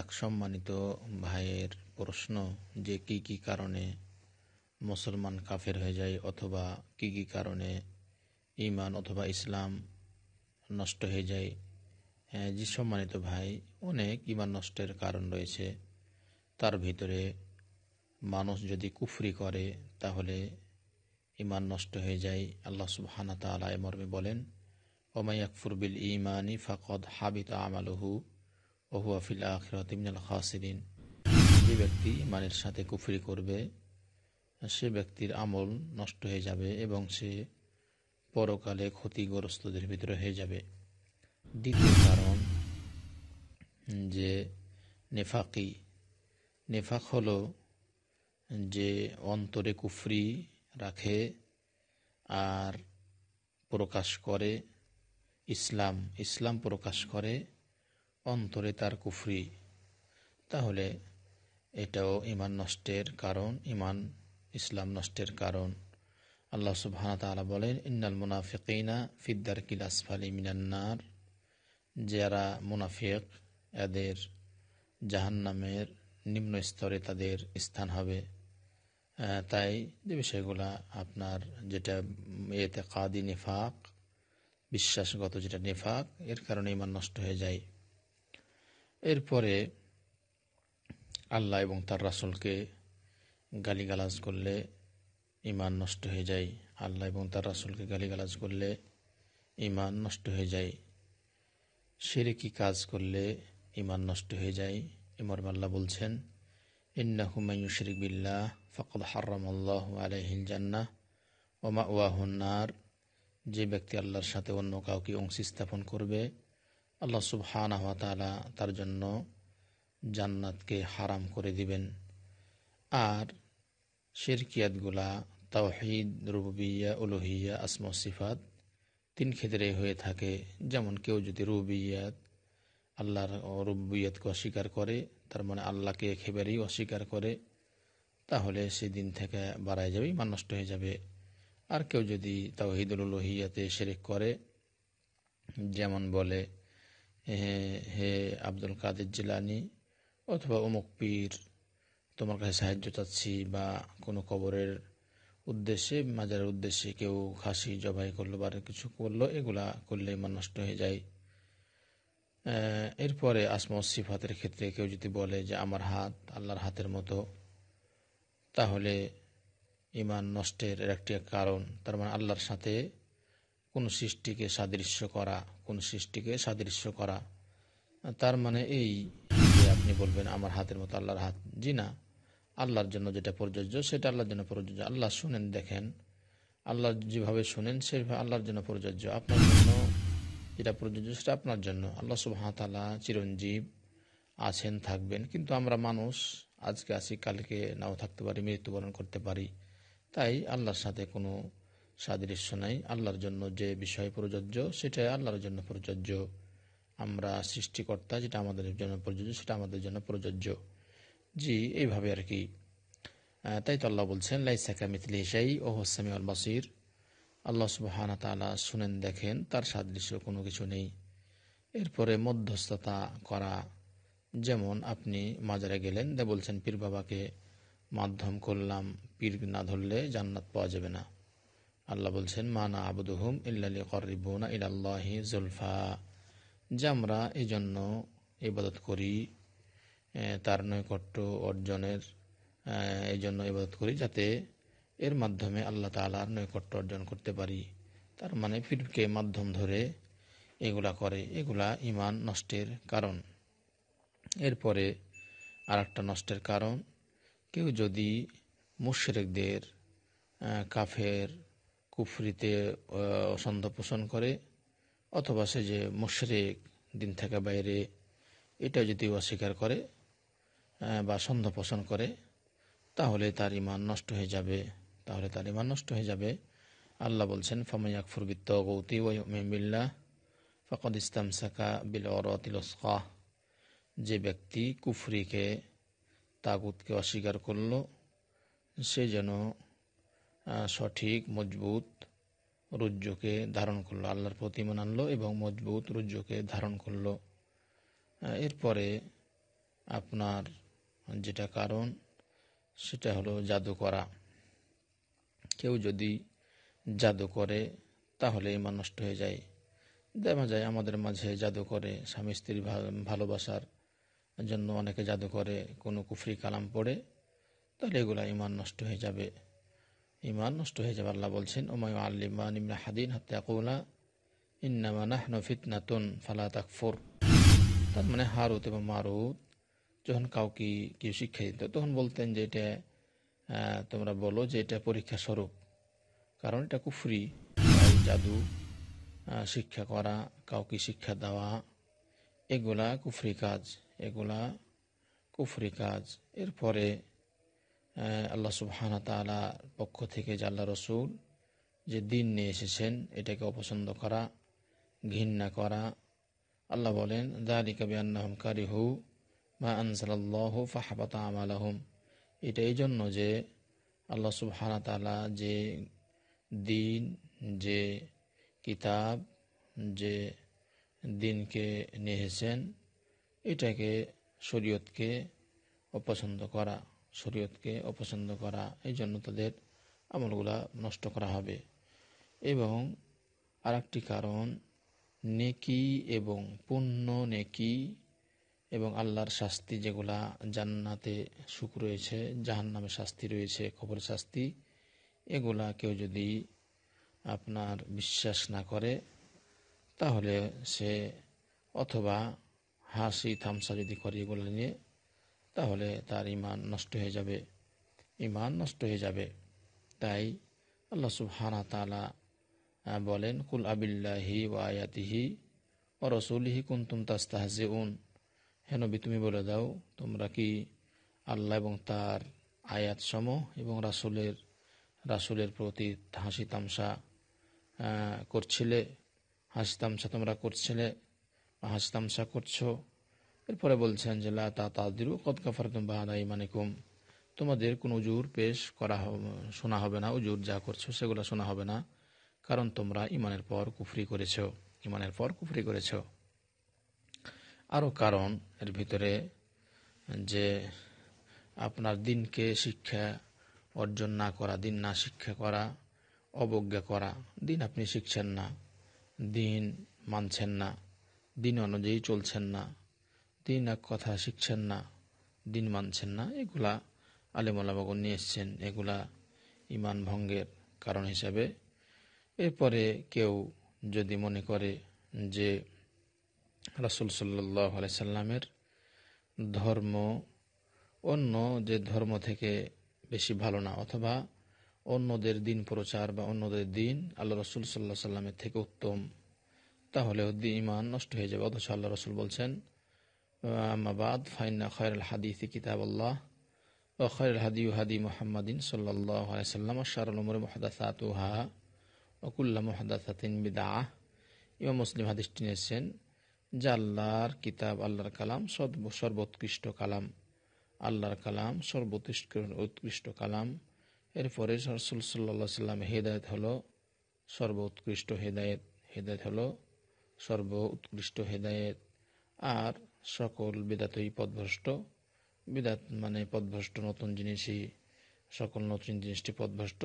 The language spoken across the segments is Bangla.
এক সম্মানিত ভাইয়ের প্রশ্ন যে কি কি কারণে মুসলমান কাফের হয়ে যায় অথবা কি কি কারণে ইমান অথবা ইসলাম নষ্ট হয়ে যায় যে হ্যাঁ, সম্মানিত ভাই অনেক ইমান নষ্টের কারণ রয়েছে তার ভিতরে মানুষ যদি কুফরি করে তাহলে ইমান নষ্ট হয়ে যায় আল্লাহ সুবহানা তালা মর্মে বলেন ওমাইয়াকফুরবিল ইমানি ফাকদ হাবিত আমালহু ওহুয়া ফিল আখরাত খাসিরিন যে ব্যক্তি মানের সাথে কুফরি করবে সে ব্যক্তির আমল নষ্ট হয়ে যাবে এবং সে পরকালে ক্ষতিগ্রস্তদের ভিতরে হয়ে যাবে দ্বিতীয় কারণ যে নেফাকি নেফাক হল যে অন্তরে কুফরি রাখে আর প্রকাশ করে ইসলাম ইসলাম প্রকাশ করে অন্তরে তার কুফরি তাহলে এটাও ইমান নষ্টের কারণ ইমান ইসলাম নষ্টের কারণ আল্লাহ সুবহান তালা বলেন ইন্নাল মুনাফিকা ফিদ্দার কিলাসফালি মিনান্নার যারা মুনাফিক এদের জাহান্নামের নিম্ন স্তরে তাদের স্থান হবে তাই যে বিষয়গুলা আপনার যেটা এতে কাদি নিফাক বিশ্বাসগত যেটা নিফাক এর কারণে ইমান নষ্ট হয়ে যায় এরপরে আল্লাহ এবং তার রাসুলকে গালিগালাজ করলে ইমান নষ্ট হয়ে যায় আল্লাহ এবং তার রাসুলকে গালিগালাজ করলে ইমান নষ্ট হয়ে যায় কি কাজ করলে ইমান নষ্ট হয়ে যায় ইমর আল্লাহ বলছেন ইন্না হুমায়ু শরিক বিল্লাহ ফকদ হারাম আল্লাহ আলহিন জান্না ওমা ওয়াহুন্নার যে ব্যক্তি আল্লাহর সাথে অন্য কাউকে অংশী স্থাপন করবে আল্লাহ সুবহান তালা তার জন্য জান্নাতকে হারাম করে দিবেন আর শেরকিয়াতগুলা তাওহিদ রুবিয়া উলুহিয়া আসম সিফাত তিন ক্ষেত্রে হয়ে থাকে যেমন কেউ যদি রুবিয়াত আল্লাহর রুবিয়াতকে অস্বীকার করে তার মানে আল্লাহকে একেবারেই অস্বীকার করে তাহলে সে দিন থেকে বাড়াই যাবে মানষ্ট নষ্ট হয়ে যাবে আর কেউ যদি তাওহিদুল উলুহিয়াতে শেরেক করে যেমন বলে হে আব্দুল কাদের জিলানি অথবা অমুক পীর তোমার কাছে সাহায্য চাচ্ছি বা কোনো কবরের উদ্দেশ্যে মাজারের উদ্দেশ্যে কেউ খাসি জবাই করলো বা কিছু করলো এগুলা করলে মান নষ্ট হয়ে যায় এরপরে আসম সিফাতের ক্ষেত্রে কেউ যদি বলে যে আমার হাত আল্লাহর হাতের মতো তাহলে ইমান নষ্টের একটি কারণ তার মানে আল্লাহর সাথে কোন সৃষ্টিকে সাদৃশ্য করা কোন সৃষ্টিকে সাদৃশ্য করা তার মানে এই যে আপনি বলবেন আমার হাতের মতো আল্লাহর হাত জি না আল্লাহর জন্য যেটা প্রযোজ্য সেটা আল্লাহর জন্য প্রযোজ্য আল্লাহ শুনেন দেখেন আল্লাহ যেভাবে শুনেন সেভাবে আল্লাহর জন্য প্রযোজ্য আপনার জন্য যেটা প্রযোজ্য সেটা আপনার জন্য আল্লাহ সুবাহতালা চিরঞ্জীব আছেন থাকবেন কিন্তু আমরা মানুষ আজকে আসি কালকে নাও থাকতে পারি মৃত্যুবরণ করতে পারি তাই আল্লাহর সাথে কোনো সাদৃশ্য নাই আল্লাহর জন্য যে বিষয় প্রযোজ্য সেটা আল্লাহর জন্য প্রযোজ্য আমরা সৃষ্টিকর্তা যেটা আমাদের জন্য প্রযোজ্য সেটা আমাদের জন্য প্রযোজ্য জি এইভাবে আর কি তাই তো আল্লাহ বলছেন লাইসাকা মিথলি হিসাই ও হোসামি আল বাসির আল্লাহ সুবাহানা তালা শুনেন দেখেন তার সাদৃশ্য কোনো কিছু নেই এরপরে মধ্যস্থতা করা যেমন আপনি মাজারে গেলেন দে বলছেন পীর বাবাকে মাধ্যম করলাম পীর না ধরলে জান্নাত পাওয়া যাবে না আল্লাহ বলছেন মানা আবুদুহুম ইল্লালি করিবুনা ইলাল্লাহি জুলফা যে আমরা এই জন্য ইবাদত করি তার নৈকট্য অর্জনের এই জন্য ইবাদত করি যাতে এর মাধ্যমে আল্লাহ তালার নৈকট্য অর্জন করতে পারি তার মানে ফিরকে মাধ্যম ধরে এগুলা করে এগুলা ইমান নষ্টের কারণ এরপরে আর একটা নষ্টের কারণ কেউ যদি মুশ্রেকদের কাফের কুফরিতে অসন্ধ পোষণ করে অথবা সে যে মুশরেক দিন থেকে বাইরে এটা যদি অস্বীকার করে বা সন্ধ পোষণ করে তাহলে তার ইমান নষ্ট হয়ে যাবে তাহলে তার ইমান নষ্ট হয়ে যাবে আল্লাহ বলছেন ফমাইয়াক ফুরবিত গৌতি ওই মেমিল্লা ফকদ ইসলাম সাকা বিল অরতিলসকা যে ব্যক্তি কুফরিকে তাগুতকে অস্বীকার করল সে যেন সঠিক মজবুত রুজ্জুকে ধারণ করলো আল্লাহর প্রতিমা আনলো এবং মজবুত রুজ্জুকে ধারণ করলো এরপরে আপনার যেটা কারণ সেটা হলো জাদু করা কেউ যদি জাদু করে তাহলে ইমান নষ্ট হয়ে যায় দেখা যায় আমাদের মাঝে জাদু করে স্বামী স্ত্রীর ভালোবাসার জন্য অনেকে জাদু করে কোনো কুফরি কালাম পড়ে তাহলে এগুলো ইমান নষ্ট হয়ে যাবে ইমান নষ্ট হয়ে যাবে আল্লাহ বলছেন ওমায়ু আল্লিমান ইমনা হাদিন হাত্তা কৌলা ইন্নামা নফিত নাতুন ফালা তাকফুর তার মানে হারুত এবং মারুত যখন কাউকে কেউ শিক্ষা দিত তখন বলতেন যে এটা তোমরা বলো যে এটা পরীক্ষা স্বরূপ কারণ এটা কুফরি জাদু শিক্ষা করা কাউকে শিক্ষা দেওয়া এগুলা কুফরি কাজ এগুলা কুফরি কাজ এরপরে আল্লাহ সুবহান তালার পক্ষ থেকে যে আল্লাহ রসুল যে দিন নিয়ে এসেছেন এটাকে অপছন্দ করা ঘৃণা করা আল্লাহ বলেন দালি কবি আন্নাহম হু মা আনসাল্লাহ ফাহাবাত আমালাহম এটা এই জন্য যে আল্লাহ সুবহান তালা যে দিন যে কিতাব যে দিনকে নিয়েছেন এটাকে শরীয়তকে অপছন্দ করা শরীয়তকে অপছন্দ করা এই জন্য তাদের আমলগুলা নষ্ট করা হবে এবং আর একটি কারণ নেকি এবং পুণ্য নেকি এবং আল্লাহর শাস্তি যেগুলা জান্নাতে সুখ রয়েছে জাহান নামে শাস্তি রয়েছে খবর শাস্তি এগুলা কেউ যদি আপনার বিশ্বাস না করে তাহলে সে অথবা হাসি থামসা যদি করে এগুলো নিয়ে তাহলে তার ইমান নষ্ট হয়ে যাবে ইমান নষ্ট হয়ে যাবে তাই আল্লাহ সুবহানা তালা বলেন কুল আবিল্লাহি ওয়ায়াতিহি ও রসুলিহি কুন্তুম তাস্তাহাজে উন হেনবি তুমি বলে দাও তোমরা কি আল্লাহ এবং তার আয়াতসম এবং রাসুলের রাসুলের প্রতি হাসি তামসা করছিলে হাসি তামসা তোমরা করছিলে হাসি তামসা করছো এরপরে বলছেন যে লা তা তাদিরু কত কাফারতুম বাহাদা ইমানিকুম তোমাদের কোনো উজুর পেশ করা শোনা হবে না উজুর যা করছো সেগুলো শোনা হবে না কারণ তোমরা ইমানের পর কুফরি করেছ ইমানের পর কুফরি করেছ আরও কারণ এর ভিতরে যে আপনার দিনকে শিক্ষা অর্জন না করা দিন না শিক্ষা করা অবজ্ঞা করা দিন আপনি শিখছেন না দিন মানছেন না দিন অনুযায়ী চলছেন না দিন এক কথা শিখছেন না দিন মানছেন না এগুলা আলেমলাবাগন নিয়ে এসছেন এগুলা ইমান ভঙ্গের কারণ হিসাবে এরপরে কেউ যদি মনে করে যে রাসুল সাল্লাহ সাল্লামের ধর্ম অন্য যে ধর্ম থেকে বেশি ভালো না অথবা অন্যদের দিন প্রচার বা অন্যদের দিন আল্লাহ রসুল সাল্লাহ সাল্লামের থেকে উত্তম তাহলে ইমান নষ্ট হয়ে যাবে অথচ আল্লাহ রসুল বলছেন আমাবাদ ফাইন্না খয়রাল হাদিস কিতাব আল্লাহ ও খয়রাল হাদি হাদি মোহাম্মদিন সাল্লাহ সাল্লাম শারুল উমর মহাদাসাতুহা অকুল্লা মহাদাসাতিন বিদা ইমাম মুসলিম হাদিসটি নিয়েছেন যে আল্লাহর কিতাব আল্লাহর কালাম সর্বোৎকৃষ্ট কালাম আল্লাহর কালাম সর্বোৎকৃষ্ট উৎকৃষ্ট কালাম এরপরে রসুল সাল্লা সাল্লাম হেদায়ত হলো সর্বোৎকৃষ্ট হেদায়ত হেদায়ত হলো সর্ব উৎকৃষ্ট হেদায়ত আর সকল বেদাতই পদভ্রষ্ট বেদাত মানে পদভ্রষ্ট নতুন জিনিসই সকল নতুন জিনিসটি পদভ্রষ্ট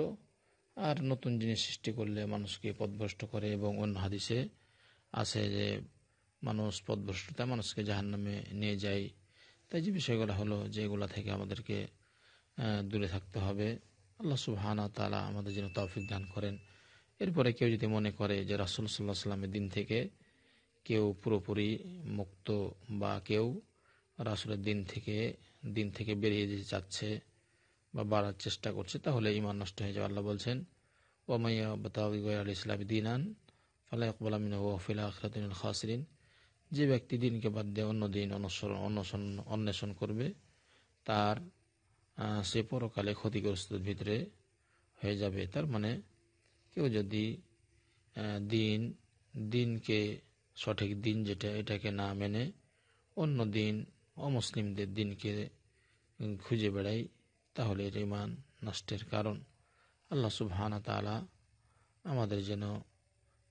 আর নতুন জিনিস সৃষ্টি করলে মানুষকে পদভ্রষ্ট করে এবং অন্য হাদিসে আছে যে মানুষ পদভ্রষ্টতা মানুষকে জাহান নামে নিয়ে যায় তাই যে বিষয়গুলো হলো যেগুলা থেকে আমাদেরকে দূরে থাকতে হবে আল্লাহ সুবাহানা তালা আমাদের যেন তৌফিক দান করেন এরপরে কেউ যদি মনে করে যে রাসুল সাল্লাহ সাল্লামের দিন থেকে কেউ পুরোপুরি মুক্ত বা কেউ রাসুলের দিন থেকে দিন থেকে বেরিয়ে যেতে চাচ্ছে বা বাড়ার চেষ্টা করছে তাহলে ইমান নষ্ট হয়ে যাবে আল্লাহ বলছেন ওমাইয়া বতাউগয় আল ইসলাম দিনান ফালাহ আকবুলামিন ওয়াফিল আখরাতিনুল খাসরিন যে ব্যক্তি দিনকে বাদ দিয়ে অন্য দিন অনুসরণ অন্বেষণ অন্বেষণ করবে তার সে পরকালে ক্ষতিগ্রস্তর ভিতরে হয়ে যাবে তার মানে কেউ যদি দিন দিনকে সঠিক দিন যেটা এটাকে না মেনে অন্য দিন অমুসলিমদের দিনকে খুঁজে বেড়াই তাহলে এটা ইমান নষ্টের কারণ আল্লাহ সুবহানা তালা আমাদের যেন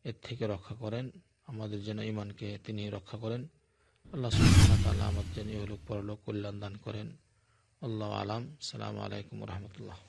এর থেকে রক্ষা করেন আমাদের যেন ইমানকে তিনি রক্ষা করেন আল্লাহ সুবহানা তালা আমাদের যেন ইহলোক পরলোক কল্যাণ দান করেন আল্লাহ আলাম সালাম আলাইকুম রহমতুল্লাহ